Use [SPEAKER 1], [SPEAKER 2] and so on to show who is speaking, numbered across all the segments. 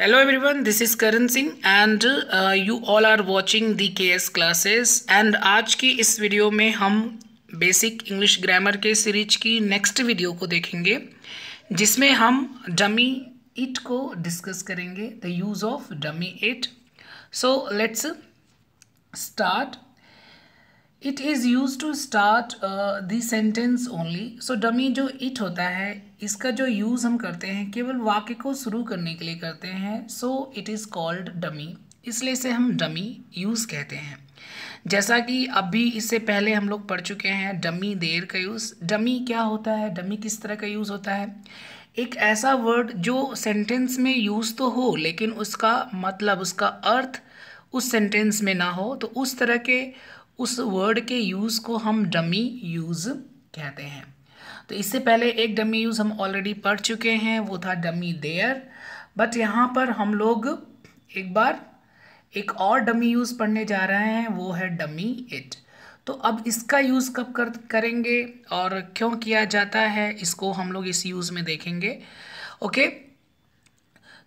[SPEAKER 1] Hello everyone, this is Karan Singh and you all are are watching के KS classes and आज की इस video में हम बेसिक इंग्लिश ग्रामर के सीरीज की नेक्स्ट वीडियो को देखेंगे जिसमें हम डमी इट को डिस्कस करेंगे the use of dummy it so let's start it is use to start the sentence only so dummy जो इट होता है इसका जो यूज़ हम करते हैं केवल वाक्य को शुरू करने के लिए करते हैं so it is called dummy इसलिए इसे हम डमी यूज़ कहते हैं जैसा कि अभी इससे पहले हम लोग पढ़ चुके हैं डमी देर का यूज़ डमी क्या होता है डमी किस तरह का यूज़ होता है एक ऐसा वर्ड जो सेंटेंस में यूज़ तो हो लेकिन उसका मतलब उसका अर्थ उस सेंटेंस में ना हो तो उस तरह के उस वर्ड के यूज़ को हम डमी यूज़ कहते हैं तो इससे पहले एक डमी यूज़ हम ऑलरेडी पढ़ चुके हैं वो था डमी देयर बट यहाँ पर हम लोग एक बार एक और डमी यूज़ पढ़ने जा रहे हैं वो है डमी इट तो अब इसका यूज़ कब कर करेंगे और क्यों किया जाता है इसको हम लोग इस यूज़ में देखेंगे ओके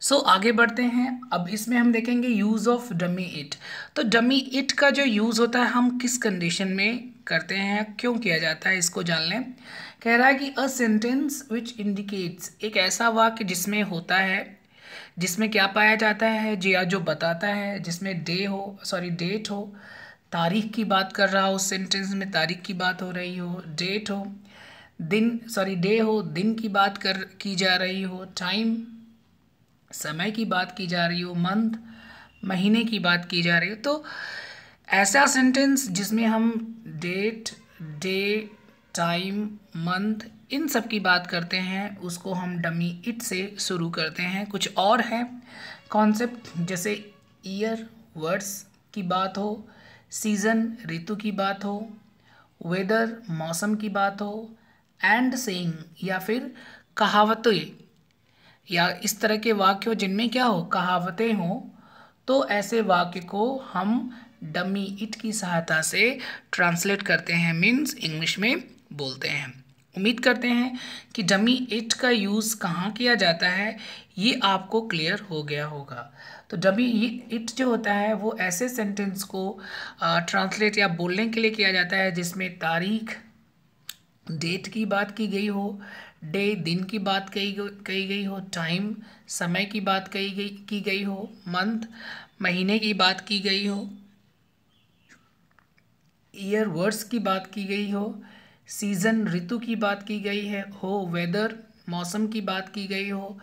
[SPEAKER 1] सो so, आगे बढ़ते हैं अब इसमें हम देखेंगे यूज़ ऑफ डमी इट तो डमी इट का जो यूज़ होता है हम किस कंडीशन में करते हैं क्यों किया जाता है इसको जान लें कह रहा है कि अ सेंटेंस विच इंडिकेट्स एक ऐसा वाक्य जिसमें होता है जिसमें क्या पाया जाता है जी हाँ, जो बताता है जिसमें डे हो सॉरी डेट हो तारीख की बात कर रहा हो सेंटेंस में तारीख की बात हो रही हो डेट हो दिन सॉरी डे हो दिन की बात कर की जा रही हो टाइम समय की बात की जा रही हो मंथ महीने की बात की जा रही हो तो ऐसा सेंटेंस जिसमें हम डेट डे टाइम मंथ इन सब की बात करते हैं उसको हम डमी इट से शुरू करते हैं कुछ और है कॉन्सेप्ट जैसे ईयर वर्ड्स की बात हो सीज़न ऋतु की बात हो वेदर मौसम की बात हो एंड सेइंग या फिर कहावतें या इस तरह के वाक्य हो जिनमें क्या हो कहावतें हों तो ऐसे वाक्य को हम डमी इट की सहायता से ट्रांसलेट करते हैं मीन्स इंग्लिश में बोलते हैं उम्मीद करते हैं कि डमी इट का यूज़ कहाँ किया जाता है ये आपको क्लियर हो गया होगा तो डमी इट जो होता है वो ऐसे सेंटेंस को ट्रांसलेट या बोलने के लिए किया जाता है जिसमें तारीख डेट की बात की गई हो डे दिन की बात कही कही गई हो टाइम समय की बात कही गई की गई हो मंथ महीने की बात की गई हो ईयर वर्ड्स की बात की गई हो सीज़न ऋतु की बात की गई है हो वेदर मौसम की बात की गई हो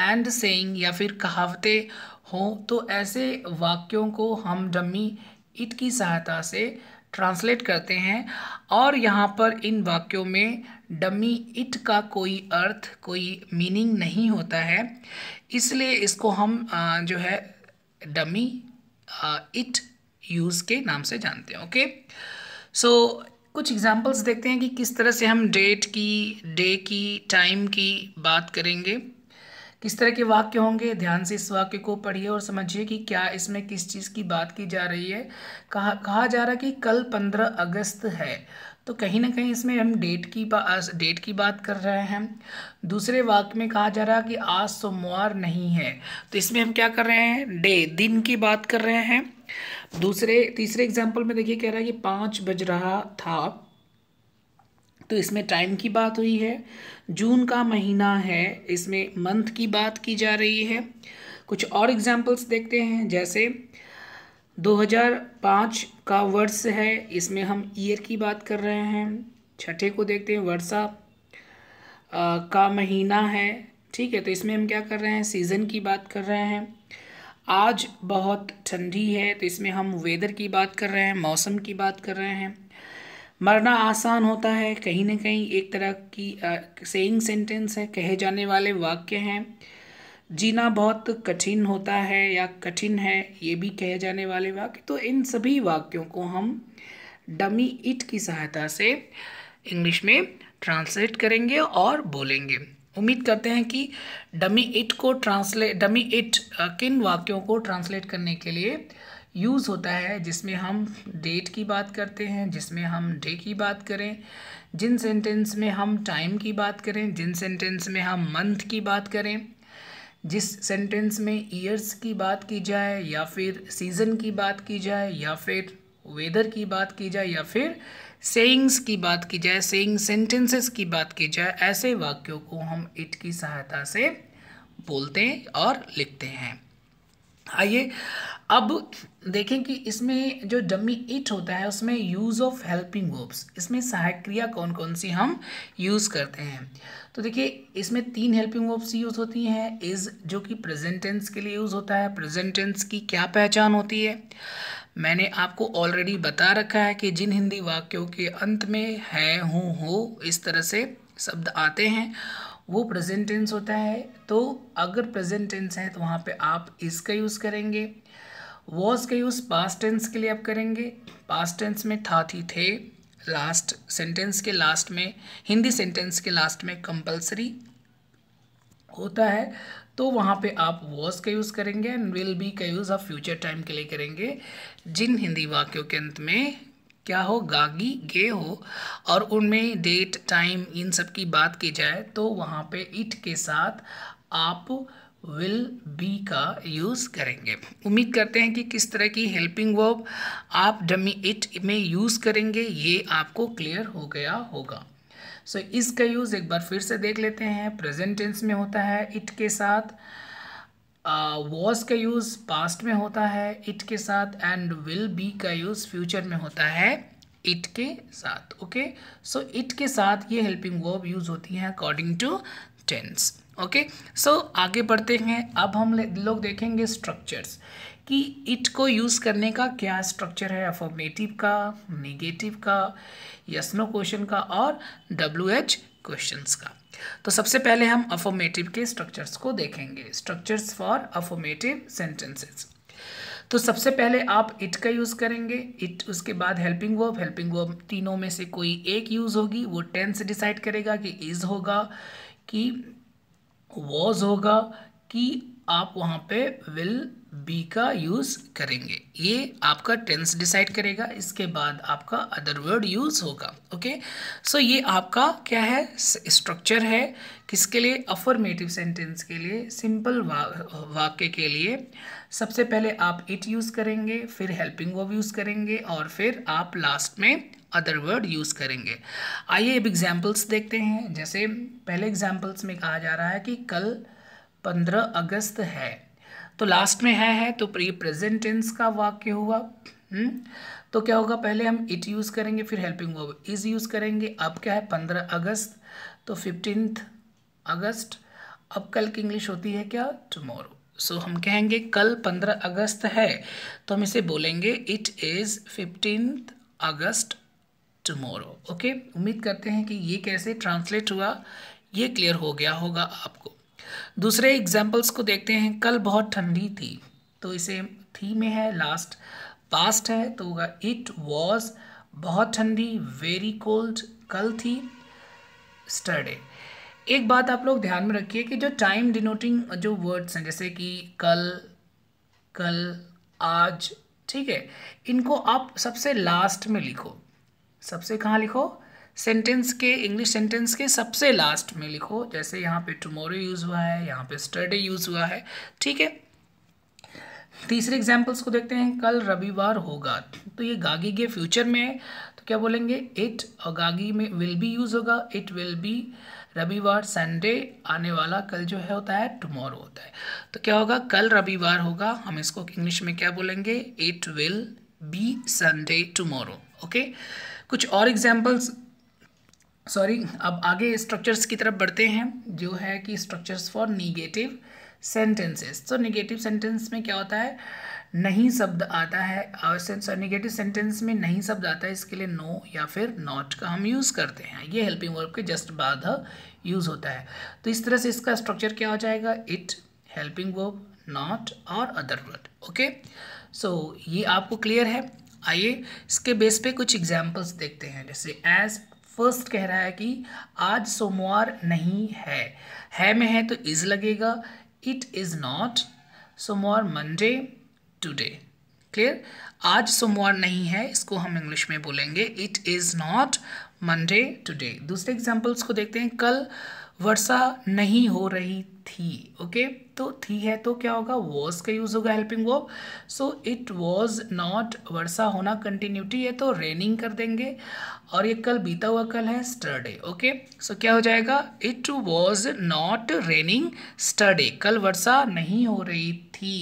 [SPEAKER 1] एंड सेइंग या फिर कहावतें हों तो ऐसे वाक्यों को हम डमी इट की सहायता से ट्रांसलेट करते हैं और यहाँ पर इन वाक्यों में डमी इट का कोई अर्थ कोई मीनिंग नहीं होता है इसलिए इसको हम जो है डमी इट यूज़ के नाम से जानते हैं ओके सो कुछ एग्जांपल्स देखते हैं कि किस तरह से हम डेट की डे की टाइम की बात करेंगे किस तरह के वाक्य होंगे ध्यान से इस वाक्य को पढ़िए और समझिए कि क्या इसमें किस चीज़ की बात की जा रही है कहा कहा जा रहा है कि कल पंद्रह अगस्त है तो कहीं ना कहीं इसमें हम डेट की डेट की बात कर रहे हैं दूसरे वाक्य में कहा जा रहा है कि आज सोमवार नहीं है तो इसमें हम क्या कर रहे हैं डे दिन की बात कर रहे हैं दूसरे तीसरे एग्जाम्पल में देखिए कह रहा है कि पाँच बज रहा था तो इसमें टाइम की बात हुई है जून का महीना है इसमें मंथ की बात की जा रही है कुछ और एग्जाम्पल्स देखते हैं जैसे 2005 का वर्ष है इसमें हम ईयर की बात कर रहे हैं छठे को देखते हैं वर्षा का महीना है ठीक है तो इसमें हम क्या कर रहे हैं सीज़न की बात कर रहे हैं आज बहुत ठंडी है तो इसमें हम वेदर की बात कर रहे हैं मौसम की बात कर रहे हैं मरना आसान होता है कहीं ना कहीं एक तरह की सेइंग सेंटेंस है कहे जाने वाले वाक्य हैं जीना बहुत कठिन होता है या कठिन है ये भी कहे जाने वाले वाक्य तो इन सभी वाक्यों को हम डमी इट की सहायता से इंग्लिश में ट्रांसलेट करेंगे और बोलेंगे उम्मीद करते हैं कि डमी इट को ट्रांसलेट डमी इट किन वाक्यों को ट्रांसलेट करने के लिए यूज़ होता है जिसमें हम डेट की बात करते हैं जिसमें हम डे की बात करें जिन सेंटेंस में हम टाइम की बात करें जिन सेंटेंस में हम मंथ की बात करें जिस सेंटेंस में ईयर्स की बात की जाए या फिर सीज़न की बात की जाए या फिर वेदर की बात की जाए या फिर सेइंग्स की बात की जाए सेइंग सेंटेंसेस की बात की जाए ऐसे वाक्यों को हम इट की सहायता से बोलते हैं और लिखते हैं आइए अब देखें कि इसमें जो डमी इट होता है उसमें यूज़ ऑफ हेल्पिंग वर्ब्स इसमें सहायक क्रिया कौन कौन सी हम यूज़ करते हैं तो देखिए इसमें तीन हेल्पिंग वर्ब्स यूज़ होती हैं इज़ जो कि प्रेजेंट टेंस के लिए यूज़ होता है प्रेजेंट टेंस की क्या पहचान होती है मैंने आपको ऑलरेडी बता रखा है कि जिन हिंदी वाक्यों के अंत में है हूँ हो इस तरह से शब्द आते हैं वो प्रेजेंट टेंस होता है तो अगर प्रेजेंट टेंस है तो वहाँ पे आप इसका यूज़ करेंगे वॉज का यूज़ पास्ट टेंस के लिए आप करेंगे पास्ट टेंस में था थी थे लास्ट सेंटेंस के लास्ट में हिंदी सेंटेंस के लास्ट में कंपलसरी होता है तो वहाँ पे आप वॉज का यूज़ करेंगे एंड विल बी का यूज़ आप फ्यूचर टाइम के लिए करेंगे जिन हिंदी वाक्यों के अंत में क्या हो गागी गे हो और उनमें डेट टाइम इन सब की बात की जाए तो वहाँ पे इट के साथ आप विल बी का यूज़ करेंगे उम्मीद करते हैं कि किस तरह की हेल्पिंग वर्ब आप डमी इट में यूज़ करेंगे ये आपको क्लियर हो गया होगा सो so, इसका यूज़ एक बार फिर से देख लेते हैं प्रेजेंट टेंस में होता है इट के साथ वॉज uh, का यूज़ पास्ट में होता है इट के साथ एंड विल बी का यूज़ फ्यूचर में होता है इट के साथ ओके सो इट के साथ ये हेल्पिंग वर्ब यूज़ होती हैं according to tense okay so आगे बढ़ते हैं अब हम लोग देखेंगे स्ट्रक्चर्स कि इट को यूज़ करने का क्या स्ट्रक्चर है अफॉर्मेटिव का नेगेटिव का यस नो क्वेश्चन का और डब्ल्यू एच क्वेश्चंस का तो सबसे पहले हम अफॉर्मेटिव के स्ट्रक्चर्स को देखेंगे स्ट्रक्चर्स फॉर अफॉर्मेटिव सेंटेंसेस तो सबसे पहले आप इट का यूज़ करेंगे इट उसके बाद हेल्पिंग वर्ब हेल्पिंग वर्ब तीनों में से कोई एक यूज़ होगी वो टेंस डिसाइड करेगा कि इज़ होगा कि वॉज होगा कि आप वहाँ पे विल बी का यूज़ करेंगे ये आपका टेंस डिसाइड करेगा इसके बाद आपका अदर वर्ड यूज़ होगा ओके सो ये आपका क्या है स्ट्रक्चर है किसके लिए अफर्मेटिव सेंटेंस के लिए सिंपल वा, वाक्य के लिए सबसे पहले आप इट यूज़ करेंगे फिर हेल्पिंग वर्ब यूज़ करेंगे और फिर आप लास्ट में अदर वर्ड यूज़ करेंगे आइए अब एग्जाम्पल्स देखते हैं जैसे पहले एग्जाम्पल्स में कहा जा रहा है कि कल पंद्रह अगस्त है तो लास्ट में है है तो ये प्रेजेंट टेंस का वाक्य हुआ हुँ? हम्म, तो क्या होगा पहले हम इट यूज़ करेंगे फिर हेल्पिंग वर्ब इज़ यूज़ करेंगे अब क्या है पंद्रह अगस्त तो फिफ्टींथ अगस्त अब कल की इंग्लिश होती है क्या टमोरो सो so, हम कहेंगे कल पंद्रह अगस्त है तो हम इसे बोलेंगे it is fifteen August tomorrow okay उम्मीद करते हैं कि ये कैसे ट्रांसलेट हुआ ये क्लियर हो गया होगा आपको दूसरे एग्जाम्पल्स को देखते हैं कल बहुत ठंडी थी तो इसे थी में है लास्ट पास्ट है तो होगा इट वॉज बहुत ठंडी वेरी कोल्ड कल थी स्टर्डे एक बात आप लोग ध्यान में रखिए कि जो टाइम डिनोटिंग जो वर्ड्स हैं जैसे कि कल कल आज ठीक है इनको आप सबसे लास्ट में लिखो सबसे कहाँ लिखो सेंटेंस के इंग्लिश सेंटेंस के सबसे लास्ट में लिखो जैसे यहाँ पे टुमोरो यूज़ हुआ है यहाँ पे स्टरडे यूज़ हुआ है ठीक है तीसरे एग्जाम्पल्स को देखते हैं कल रविवार होगा तो ये गागी के फ्यूचर में है तो क्या बोलेंगे इट और गागी में विल बी यूज़ होगा इट विल बी रविवार संडे आने वाला कल जो है होता है टमोरो होता है तो क्या होगा कल रविवार होगा हम इसको इंग्लिश में क्या बोलेंगे it will be Sunday tomorrow okay कुछ और एग्जाम्पल्स सॉरी अब आगे स्ट्रक्चर्स की तरफ बढ़ते हैं जो है कि स्ट्रक्चर्स फॉर निगेटिव सेंटेंसेस तो निगेटिव सेंटेंस में क्या होता है नहीं शब्द आता है और निगेटिव सेंटेंस में नहीं शब्द आता है इसके लिए नो no या फिर नॉट का हम यूज़ करते हैं ये हेल्पिंग वर्ब के जस्ट बाद यूज़ होता है तो इस तरह से इसका स्ट्रक्चर क्या हो जाएगा इट हेल्पिंग वर्ब नॉट और अदर वर्ड ओके सो ये आपको क्लियर है आइए इसके बेस पे कुछ एग्जाम्पल्स देखते हैं जैसे एज फर्स्ट कह रहा है कि आज सोमवार नहीं है है में है तो इज़ लगेगा इट इज़ नॉट सोमवार मंडे टुडे क्लियर आज सोमवार नहीं है इसको हम इंग्लिश में बोलेंगे it is not Monday today दूसरे एग्जाम्पल्स को देखते हैं कल वर्षा नहीं हो रही थी ओके okay? तो थी है तो क्या होगा वॉज का यूज़ होगा helping verb so it was not वर्षा होना कंटिन्यूटी है तो रेनिंग कर देंगे और ये कल बीता हुआ कल है स्टरडे ओके सो क्या हो जाएगा it was not raining yesterday कल वर्षा नहीं हो रही थी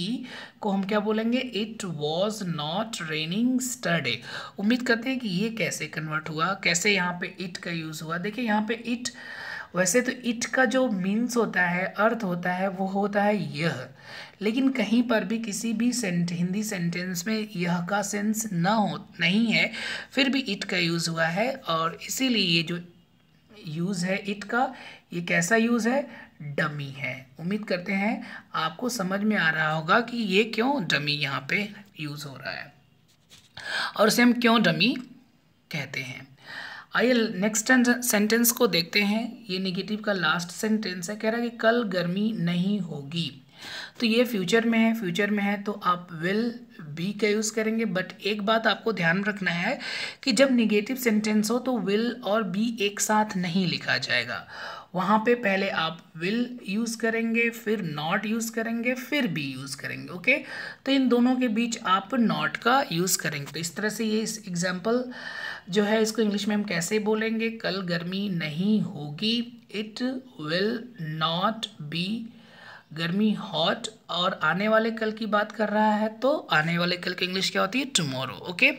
[SPEAKER 1] को हम क्या बोलेंगे it was not raining yesterday उम्मीद करते हैं कि ये कैसे कन्वर्ट हुआ कैसे यहाँ पे इट का यूज़ हुआ देखिए यहाँ पे इट वैसे तो इट का जो मीन्स होता है अर्थ होता है वो होता है यह लेकिन कहीं पर भी किसी भी सेंट हिंदी सेंटेंस में यह का सेंस ना हो नहीं है फिर भी इट का यूज़ हुआ है और इसीलिए ये जो यूज़ है इट का ये कैसा यूज़ है डमी है उम्मीद करते हैं आपको समझ में आ रहा होगा कि ये क्यों डमी यहाँ पे यूज़ हो रहा है और इसे हम क्यों डमी कहते हैं आइए नेक्स्ट सेंटेंस को देखते हैं ये निगेटिव का लास्ट सेंटेंस है कह रहा है कि कल गर्मी नहीं होगी तो ये फ्यूचर में है फ्यूचर में है तो आप विल बी का यूज़ करेंगे बट एक बात आपको ध्यान रखना है कि जब निगेटिव सेंटेंस हो तो विल और बी एक साथ नहीं लिखा जाएगा वहाँ पे पहले आप विल यूज़ करेंगे फिर नॉट यूज़ करेंगे फिर बी यूज़ करेंगे ओके तो इन दोनों के बीच आप नॉट का यूज़ करेंगे तो इस तरह से ये इस एग्जाम्पल जो है इसको इंग्लिश में हम कैसे बोलेंगे कल गर्मी नहीं होगी इट विल नॉट बी गर्मी हॉट और आने वाले कल की बात कर रहा है तो आने वाले कल की इंग्लिश क्या होती है टमोरो ओके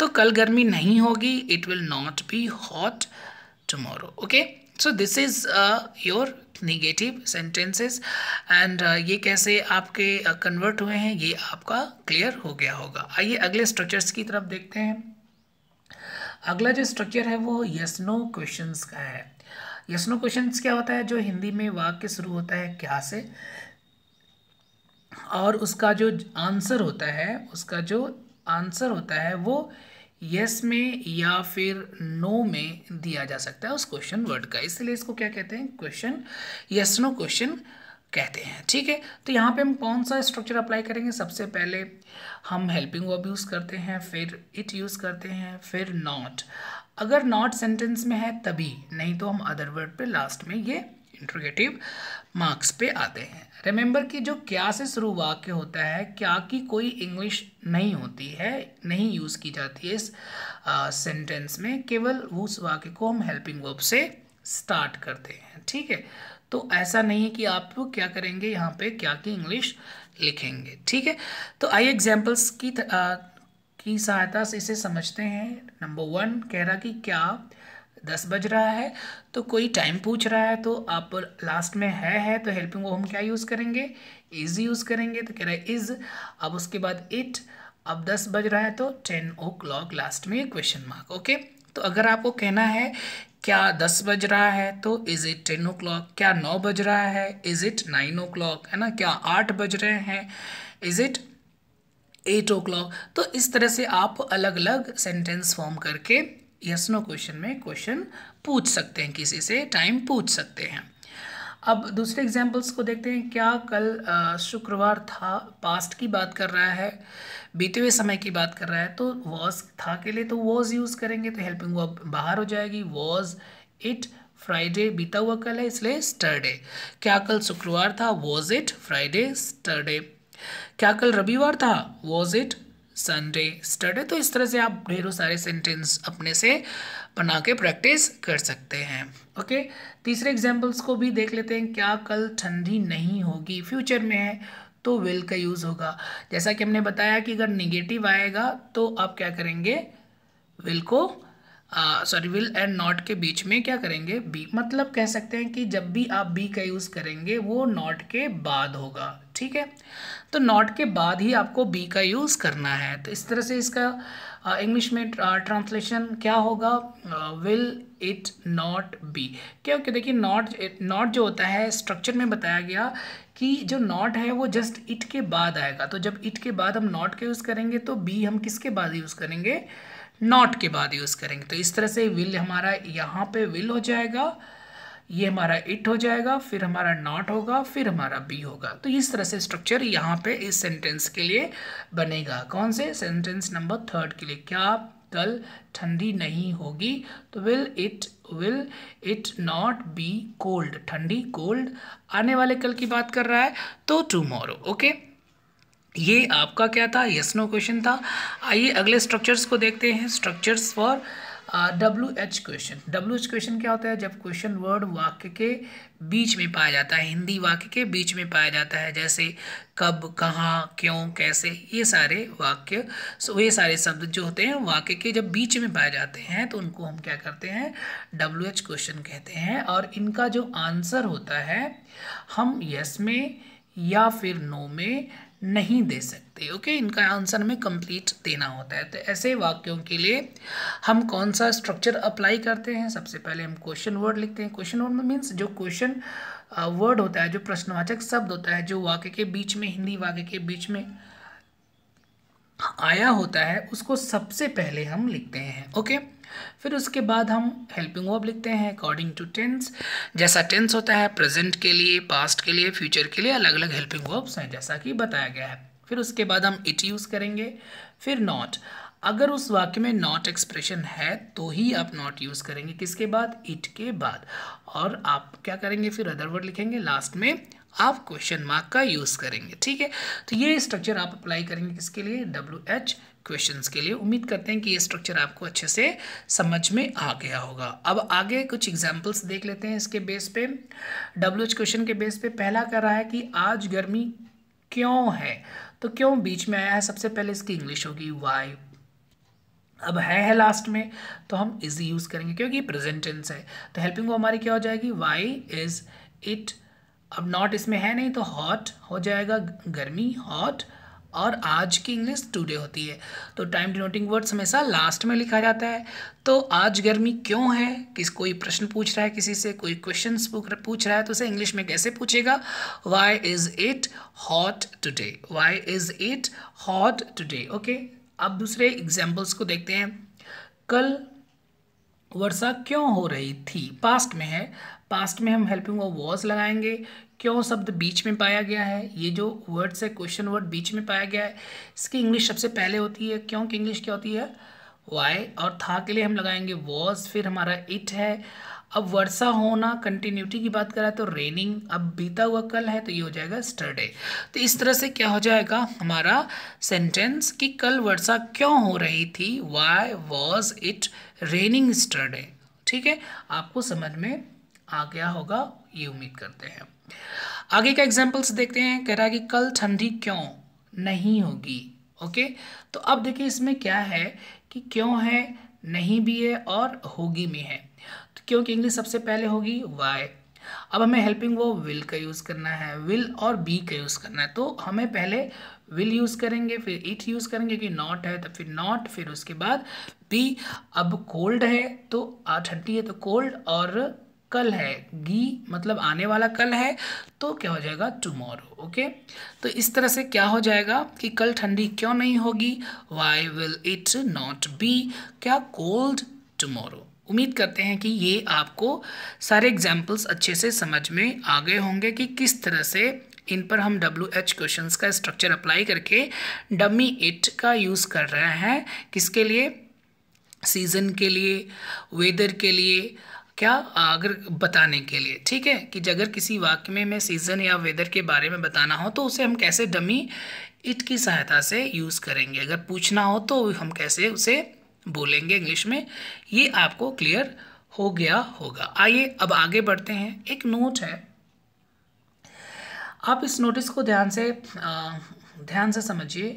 [SPEAKER 1] तो कल गर्मी नहीं होगी it will not be hot tomorrow okay so this is your negative sentences and ये कैसे आपके कन्वर्ट uh, हुए हैं ये आपका क्लियर हो गया होगा आइए अगले स्ट्रक्चर्स की तरफ देखते हैं अगला जो स्ट्रक्चर है वो यस नो क्वेश्चन का है यस नो क्वेश्चन क्या होता है जो हिंदी में वाक्य शुरू होता है क्या से और उसका जो आंसर होता है उसका जो आंसर होता है वो यस में या फिर नो में दिया जा सकता है उस क्वेश्चन वर्ड का इसलिए इसको क्या कहते हैं क्वेश्चन यस नो क्वेश्चन कहते हैं ठीक है तो यहाँ पे हम कौन सा स्ट्रक्चर अप्लाई करेंगे सबसे पहले हम हेल्पिंग वर्ब यूज़ करते हैं फिर इट यूज़ करते हैं फिर नॉट अगर नॉट सेंटेंस में है तभी नहीं तो हम अदर वर्ड पे लास्ट में ये इंट्रोगेटिव मार्क्स पे आते हैं रिमेंबर कि जो क्या से शुरू वाक्य होता है क्या की कोई इंग्लिश नहीं होती है नहीं यूज़ की जाती है इस सेंटेंस में केवल उस वाक्य को हम हेल्पिंग वर्ब से स्टार्ट करते हैं ठीक है तो ऐसा नहीं है कि आप क्या करेंगे यहाँ पे क्या की इंग्लिश लिखेंगे ठीक है तो आई एग्जाम्पल्स की की सहायता से इसे समझते हैं नंबर वन कह रहा कि क्या दस बज रहा है तो कोई टाइम पूछ रहा है तो आप लास्ट में है है तो हेल्पिंग वो हम क्या यूज़ करेंगे इज़ यूज़ करेंगे तो कह रहा है इज़ अब उसके बाद इट अब दस बज रहा है तो टेन ओ क्लॉक लास्ट में क्वेश्चन मार्क ओके तो अगर आपको कहना है क्या दस बज रहा है तो is it ten o'clock क्या नौ बज रहा है is it nine o'clock है ना क्या आठ बज रहे हैं is it eight o'clock तो इस तरह से आप अलग अलग सेंटेंस फॉर्म करके यस नो क्वेश्चन में क्वेश्चन पूछ सकते हैं किसी से टाइम पूछ सकते हैं अब दूसरे एग्जाम्पल्स को देखते हैं क्या कल शुक्रवार था पास्ट की बात कर रहा है बीते हुए समय की बात कर रहा है तो वॉज था के लिए तो वॉज यूज़ करेंगे तो हेल्पिंग वर्ब बाहर हो जाएगी वॉज इट फ्राइडे बीता हुआ कल है इसलिए स्टरडे क्या कल शुक्रवार था वॉज इट फ्राइडे स्टरडे क्या कल रविवार था वॉज इट संडे स्टडे तो इस तरह से आप ढेरों सारे सेंटेंस अपने से बना के प्रैक्टिस कर सकते हैं ओके तीसरे एग्जाम्पल्स को भी देख लेते हैं क्या कल ठंडी नहीं होगी फ्यूचर में है तो विल का यूज़ होगा जैसा कि हमने बताया कि अगर निगेटिव आएगा तो आप क्या करेंगे विल को सॉरी विल एंड नॉट के बीच में क्या करेंगे बी मतलब कह सकते हैं कि जब भी आप बी का यूज़ करेंगे वो नॉट के बाद होगा ठीक है तो नॉट के बाद ही आपको बी का यूज़ करना है तो इस तरह से इसका इंग्लिश में ट्रांसलेशन क्या होगा विल इट नॉट बी क्योंकि देखिए नॉट नॉट जो होता है स्ट्रक्चर में बताया गया कि जो नॉट है वो जस्ट इट के बाद आएगा तो जब इट के बाद हम नॉट का यूज़ करेंगे तो बी हम किसके बाद यूज़ करेंगे नॉट के बाद यूज़ करेंगे तो इस तरह से विल हमारा यहाँ पे विल हो जाएगा ये हमारा इट हो जाएगा फिर हमारा नॉट होगा फिर हमारा बी होगा तो इस तरह से स्ट्रक्चर यहाँ पे इस सेंटेंस के लिए बनेगा कौन से सेंटेंस नंबर थर्ड के लिए क्या कल ठंडी नहीं होगी तो will it will it not be cold ठंडी कोल्ड आने वाले कल की बात कर रहा है तो टूमोरो ओके ये आपका क्या था यस नो क्वेश्चन था आइए अगले स्ट्रक्चर्स को देखते हैं structures for W H question W H question क्या होता है जब क्वेश्चन वर्ड वाक्य के बीच में पाया जाता है हिंदी वाक्य के बीच में पाया जाता है जैसे कब कहाँ क्यों कैसे ये सारे वाक्य सो ये सारे शब्द जो होते हैं वाक्य के जब बीच में पाए जाते हैं तो उनको हम क्या करते हैं डब्ल्यू एच क्वेश्चन कहते हैं और इनका जो आंसर होता है हम यस में या फिर नो में नहीं दे सकते ओके okay? इनका आंसर हमें कंप्लीट देना होता है तो ऐसे वाक्यों के लिए हम कौन सा स्ट्रक्चर अप्लाई करते हैं सबसे पहले हम क्वेश्चन वर्ड लिखते हैं क्वेश्चन वर्ड में मीन्स जो क्वेश्चन वर्ड uh, होता है जो प्रश्नवाचक शब्द होता है जो वाक्य के बीच में हिंदी वाक्य के बीच में आया होता है उसको सबसे पहले हम लिखते हैं ओके okay? फिर उसके बाद हम हेल्पिंग वर्ब लिखते हैं अकॉर्डिंग टू टेंस जैसा टेंस होता है प्रेजेंट के लिए पास्ट के लिए फ्यूचर के लिए अलग अलग हेल्पिंग वर्ब्स हैं जैसा कि बताया गया है फिर उसके बाद हम इट यूज़ करेंगे फिर नॉट अगर उस वाक्य में नॉट एक्सप्रेशन है तो ही आप नॉट यूज़ करेंगे किसके बाद इट के बाद और आप क्या करेंगे फिर अदर वर्ड लिखेंगे लास्ट में आप क्वेश्चन मार्क का यूज़ करेंगे ठीक है तो ये स्ट्रक्चर आप अप्लाई करेंगे किसके लिए डब्ल्यू एच क्वेश्चंस के लिए उम्मीद करते हैं कि ये स्ट्रक्चर आपको अच्छे से समझ में आ गया होगा अब आगे कुछ एग्जांपल्स देख लेते हैं इसके बेस पे डब्ल्यू क्वेश्चन के बेस पे पहला कर रहा है कि आज गर्मी क्यों है तो क्यों बीच में आया है सबसे पहले इसकी इंग्लिश होगी वाई अब है है लास्ट में तो हम इजी यूज़ करेंगे क्योंकि प्रेजेंटेंस है तो हेल्पिंग वो हमारी क्या हो जाएगी वाई इज़ इट अब नॉट इसमें है नहीं तो हॉट हो जाएगा गर्मी हॉट और आज की इंग्लिश टुडे होती है तो टाइम डिनोटिंग वर्ड्स हमेशा लास्ट में लिखा जाता है तो आज गर्मी क्यों है किस कोई प्रश्न पूछ रहा है किसी से कोई क्वेश्चन पूछ रहा है तो उसे इंग्लिश में कैसे पूछेगा why is it hot today why is it hot today okay अब दूसरे एग्जाम्पल्स को देखते हैं कल वर्षा क्यों हो रही थी पास्ट में है पास्ट में हम हेल्पिंग वर्ब वॉज लगाएंगे क्यों शब्द बीच में पाया गया है ये जो वर्ड्स है क्वेश्चन वर्ड बीच में पाया गया है इसकी इंग्लिश सबसे पहले होती है क्यों की इंग्लिश क्या होती है वाई और था के लिए हम लगाएंगे वॉज फिर हमारा इट है अब वर्षा होना कंटिन्यूटी की बात करा तो रेनिंग अब बीता हुआ कल है तो ये हो जाएगा स्टरडे तो इस तरह से क्या हो जाएगा हमारा सेंटेंस कि कल वर्षा क्यों हो रही थी why was it raining yesterday ठीक है आपको समझ में आ गया होगा ये उम्मीद करते हैं आगे का एग्जाम्पल्स देखते हैं कह रहा है कि कल ठंडी क्यों नहीं होगी ओके तो अब देखिए इसमें क्या है कि क्यों है नहीं भी है और होगी में है तो क्योंकि इंग्लिश सबसे पहले होगी वाई अब हमें हेल्पिंग वो विल का यूज़ करना है विल और बी का यूज़ करना है तो हमें पहले विल यूज़ करेंगे फिर इट यूज़ करेंगे कि नॉट है तो फिर नॉट फिर उसके बाद बी अब कोल्ड है तो ठंडी है तो कोल्ड और कल है गी मतलब आने वाला कल है तो क्या हो जाएगा टुमारो ओके तो इस तरह से क्या हो जाएगा कि कल ठंडी क्यों नहीं होगी why will it not be क्या कोल्ड टुमारो उम्मीद करते हैं कि ये आपको सारे एग्जाम्पल्स अच्छे से समझ में आ गए होंगे कि किस तरह से इन पर हम डब्ल्यू एच क्वेश्चन का स्ट्रक्चर अप्लाई करके डमी इट का यूज़ कर रहे हैं किसके लिए सीज़न के लिए वेदर के लिए क्या अगर बताने के लिए ठीक है कि अगर किसी वाक्य में मैं सीज़न या वेदर के बारे में बताना हो तो उसे हम कैसे डमी इट की सहायता से यूज़ करेंगे अगर पूछना हो तो हम कैसे उसे बोलेंगे इंग्लिश में ये आपको क्लियर हो गया होगा आइए अब आगे बढ़ते हैं एक नोट है आप इस नोटिस को ध्यान से ध्यान से समझिए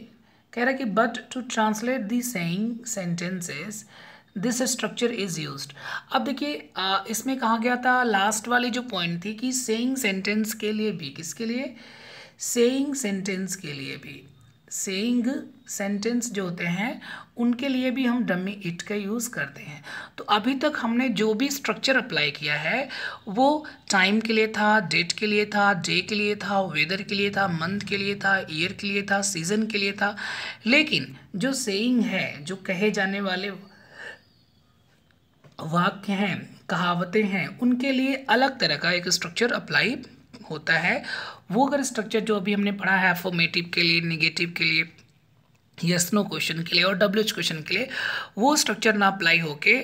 [SPEAKER 1] कह रहा है कि but to translate the saying sentences this structure is use अब देखिए इसमें कहा गया था लास्ट वाली जो पॉइंट थी कि सेइंग सेंटेंस के लिए भी किसके लिए सेइंग सेंटेंस के लिए भी सेइंग सेंटेंस जो होते हैं उनके लिए भी हम डमी इट का यूज़ करते हैं तो अभी तक हमने जो भी स्ट्रक्चर अप्लाई किया है वो टाइम के लिए था डेट के लिए था डे के लिए था वेदर के लिए था मंथ के लिए था ईयर के लिए था सीज़न के लिए था लेकिन जो सेइंग है जो कहे जाने वाले वाक्य हैं कहावतें हैं उनके लिए अलग तरह का एक स्ट्रक्चर अप्लाई होता है वो अगर स्ट्रक्चर जो अभी हमने पढ़ा है अफॉर्मेटिव के लिए निगेटिव के लिए यस नो क्वेश्चन के लिए और डब्ल्यू एच क्वेश्चन के लिए वो स्ट्रक्चर ना अप्लाई होके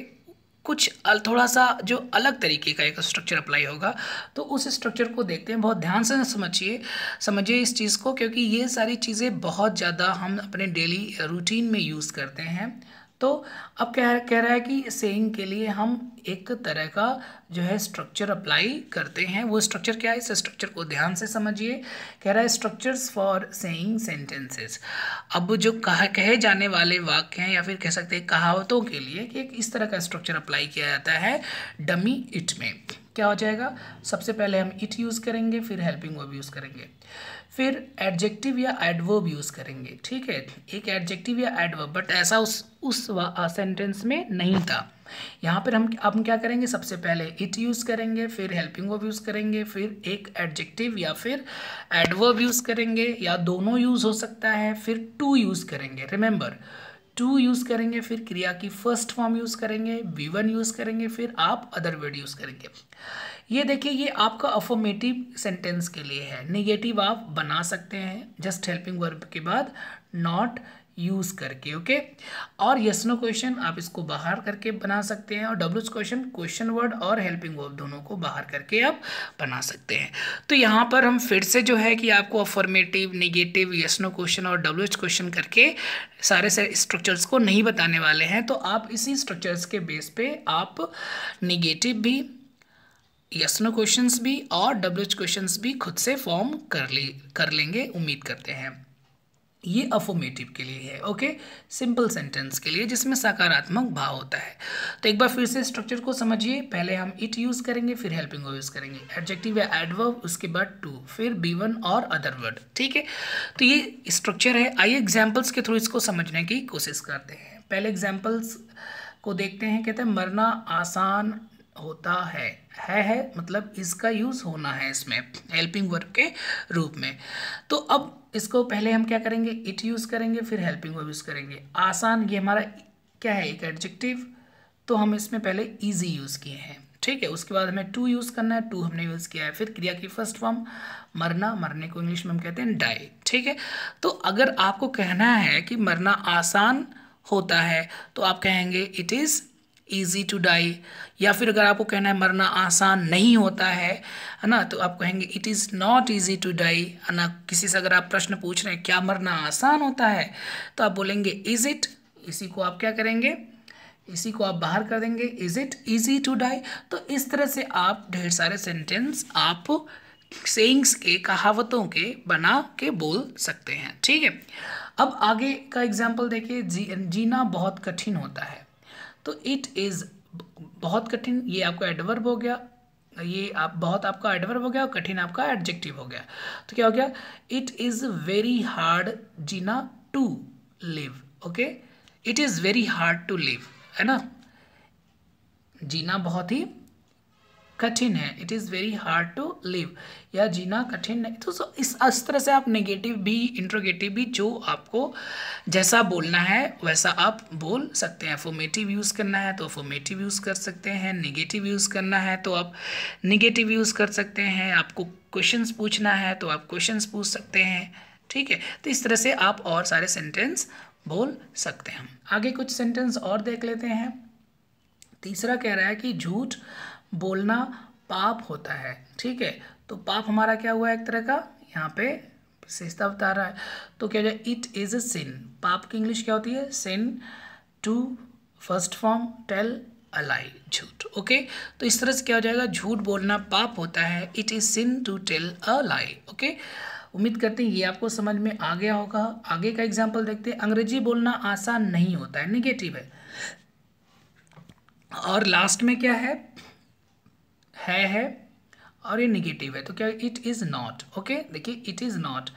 [SPEAKER 1] कुछ थोड़ा सा जो अलग तरीके का एक स्ट्रक्चर अप्लाई होगा तो उस स्ट्रक्चर को देखते हैं बहुत ध्यान से समझिए समझिए इस चीज़ को क्योंकि ये सारी चीज़ें बहुत ज़्यादा हम अपने डेली रूटीन में यूज़ करते हैं तो अब कह कह रहा है कि सेइंग के लिए हम एक तरह का जो है स्ट्रक्चर अप्लाई करते हैं वो स्ट्रक्चर क्या है इस स्ट्रक्चर को ध्यान से समझिए कह रहा है स्ट्रक्चर्स फॉर सेइंग सेंटेंसेस अब जो कहा कहे जाने वाले वाक्य हैं या फिर कह सकते हैं कहावतों के लिए कि एक इस तरह का स्ट्रक्चर अप्लाई किया जाता है डमी इट में क्या हो जाएगा सबसे पहले हम इट यूज़ करेंगे फिर हेल्पिंग वर्ब यूज़ करेंगे फिर एडजेक्टिव या एडवर्ब यूज़ करेंगे ठीक है एक एडजेक्टिव या एडवर्ब बट ऐसा उस उस सेंटेंस में नहीं था यहाँ पर हम अब क्या करेंगे सबसे पहले इट यूज़ करेंगे फिर हेल्पिंग वर्ब यूज़ करेंगे फिर एक एडजेक्टिव या फिर एडवर्ब यूज़ करेंगे या दोनों यूज़ हो सकता है फिर टू यूज़ करेंगे रिमेंबर टू यूज़ करेंगे फिर क्रिया की फर्स्ट फॉर्म यूज़ करेंगे वी वन यूज़ करेंगे फिर आप अदर वर्ड यूज़ करेंगे ये देखिए ये आपका अफॉर्मेटिव सेंटेंस के लिए है नेगेटिव आप बना सकते हैं जस्ट हेल्पिंग वर्ब के बाद नॉट यूज़ करके ओके और यस नो क्वेश्चन आप इसको बाहर करके बना सकते हैं और डब्ल्यूच क्वेश्चन क्वेश्चन वर्ड और हेल्पिंग वर्ब दोनों को बाहर करके आप बना सकते हैं तो यहाँ पर हम फिर से जो है कि आपको affirmative negative yes no question और डब्ल्यूच क्वेश्चन करके सारे से स्ट्रक्चर्स को नहीं बताने वाले हैं तो आप इसी स्ट्रक्चर्स के बेस पे आप निगेटिव भी यस नो क्वेश्चंस भी और डब्ल्यू एच क्वेश्चंस भी खुद से फॉर्म कर ले कर लेंगे उम्मीद करते हैं ये अफोमेटिव के लिए है ओके सिंपल सेंटेंस के लिए जिसमें सकारात्मक भाव होता है तो एक बार फिर से स्ट्रक्चर को समझिए पहले हम इट यूज़ करेंगे फिर हेल्पिंग यूज़ करेंगे एडजेक्टिव या एडवर्ब उसके बाद टू फिर बी वन और अदर वर्ड ठीक है तो ये स्ट्रक्चर है आइए एग्जाम्पल्स के थ्रू इसको समझने की कोशिश करते हैं पहले एग्जाम्पल्स को देखते हैं कहते हैं मरना आसान होता है है है मतलब इसका यूज़ होना है इसमें हेल्पिंग वर्ब के रूप में तो अब इसको पहले हम क्या करेंगे इट यूज़ करेंगे फिर हेल्पिंग वर्ब यूज़ करेंगे आसान ये हमारा क्या है एक एडजेक्टिव तो हम इसमें पहले ईजी यूज़ किए हैं ठीक है उसके बाद हमें टू यूज़ करना है टू हमने यूज़ किया है फिर क्रिया की फर्स्ट फॉर्म मरना मरने को इंग्लिश में हम कहते हैं डाई ठीक है तो अगर आपको कहना है कि मरना आसान होता है तो आप कहेंगे it is easy to die या फिर अगर आपको कहना है मरना आसान नहीं होता है है ना तो आप कहेंगे it is not easy to die है ना किसी से अगर आप प्रश्न पूछ रहे हैं क्या मरना आसान होता है तो आप बोलेंगे इज़ इट इसी को आप क्या करेंगे इसी को आप बाहर कर देंगे is it easy to die तो इस तरह से आप ढेर सारे सेंटेंस आप सेंग्स के कहावतों के बना के बोल सकते हैं ठीक है अब आगे का एग्जाम्पल देखिए जी जीना बहुत कठिन होता है तो इट इज़ बहुत कठिन ये आपका एडवर्ब हो गया ये आप बहुत आपका एडवर्ब हो गया और कठिन आपका एडजेक्टिव हो गया तो क्या हो गया इट इज़ वेरी हार्ड जीना to live okay it is very hard to live है ना जीना बहुत ही कठिन है it is very hard to live या जीना कठिन है तो इस इस तरह से आप नेगेटिव भी इंट्रोगेटिव भी जो आपको जैसा बोलना है वैसा आप बोल सकते हैं फोमेटिव यूज़ करना है तो फोमेटिव यूज़ कर सकते हैं नेगेटिव यूज़ करना है तो आप नेगेटिव यूज़ कर सकते हैं आपको क्वेश्चंस पूछना है तो आप क्वेश्चंस पूछ सकते हैं ठीक है तो इस तरह से आप और सारे सेंटेंस बोल सकते हैं आगे कुछ सेंटेंस और देख लेते हैं तीसरा कह रहा है कि झूठ बोलना पाप होता है ठीक है तो पाप हमारा क्या हुआ एक तरह का यहाँ पे विशेषता बता रहा है तो क्या हो जाए इट इज़ अ सिन पाप की इंग्लिश क्या होती है sin to first form tell a lie झूठ ओके तो इस तरह से क्या हो जाएगा झूठ बोलना पाप होता है it is sin to tell a lie okay उम्मीद करते हैं ये आपको समझ में आ गया होगा आगे का एग्जाम्पल देखते हैं अंग्रेजी बोलना आसान नहीं होता है निगेटिव है और लास्ट में क्या है है है और ये निगेटिव है तो क्या इट इज़ नॉट ओके देखिए इट इज़ नॉट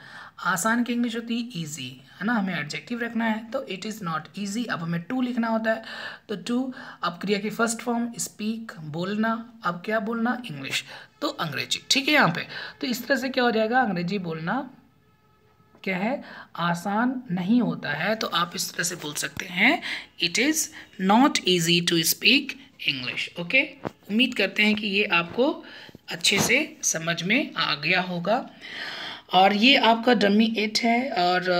[SPEAKER 1] आसान की इंग्लिश होती है ईजी है ना हमें एडजेक्टिव रखना है तो इट इज़ नॉट ईजी अब हमें टू लिखना होता है तो टू अब क्रिया की फर्स्ट फॉर्म स्पीक बोलना अब क्या बोलना इंग्लिश तो अंग्रेजी ठीक है यहाँ पे तो इस तरह से क्या हो जाएगा अंग्रेजी बोलना क्या है आसान नहीं होता है तो आप इस तरह से बोल सकते हैं it is not easy to speak English okay उम्मीद करते हैं कि ये आपको अच्छे से समझ में आ गया होगा और ये आपका डमी एट है और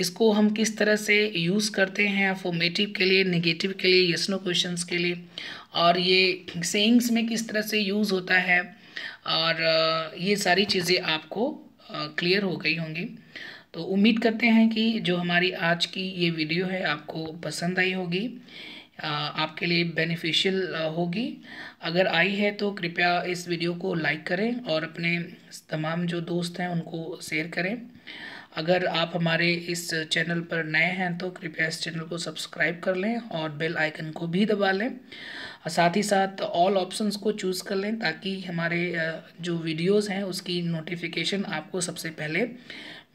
[SPEAKER 1] इसको हम किस तरह से यूज़ करते हैं फॉर्मेटिव के लिए नेगेटिव के लिए यस नो क्वेश्चंस के लिए और ये सेंग्स में किस तरह से यूज़ होता है और ये सारी चीज़ें आपको क्लियर हो गई होंगी तो उम्मीद करते हैं कि जो हमारी आज की ये वीडियो है आपको पसंद आई होगी आपके लिए बेनिफिशियल होगी अगर आई है तो कृपया इस वीडियो को लाइक करें और अपने तमाम जो दोस्त हैं उनको शेयर करें अगर आप हमारे इस चैनल पर नए हैं तो कृपया इस चैनल को सब्सक्राइब कर लें और बेल आइकन को भी दबा लें साथ ही साथ ऑल ऑप्शंस को चूज़ कर लें ताकि हमारे जो वीडियोस हैं उसकी नोटिफिकेशन आपको सबसे पहले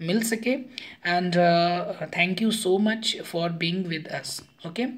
[SPEAKER 1] मिल सके and thank you so much for being with us okay